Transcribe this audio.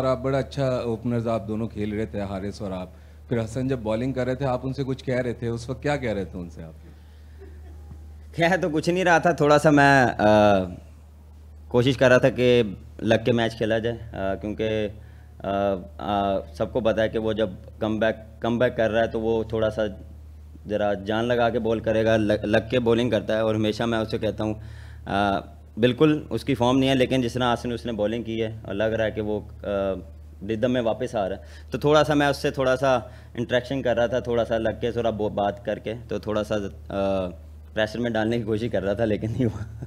और आप बड़ा अच्छा ओपनर्स आप दोनों खेल रहे थे हारिस और आप फिर हसन जब बॉलिंग कर रहे थे आप उनसे कुछ कह रहे थे उस वक्त क्या कह रहे थे उनसे आप कह तो कुछ नहीं रहा था थोड़ा सा मैं आ, कोशिश कर रहा था कि लग के मैच खेला जाए क्योंकि सबको पता है कि वो जब कम बैक कम बैक कर रहा है तो वो थोड़ा सा ज़रा जान लगा के बॉल करेगा लग, लग के बॉलिंग करता है और हमेशा मैं उसे कहता हूँ बिल्कुल उसकी फॉर्म नहीं है लेकिन जिस तरह आसिन उसने बॉलिंग की है और लग रहा है कि वो रिदम में वापस आ रहा है तो थोड़ा सा मैं उससे थोड़ा सा इंट्रैक्शन कर रहा था थोड़ा सा लग के थोड़ा बात करके तो थोड़ा सा प्रेशर में डालने की कोशिश कर रहा था लेकिन नहीं हुआ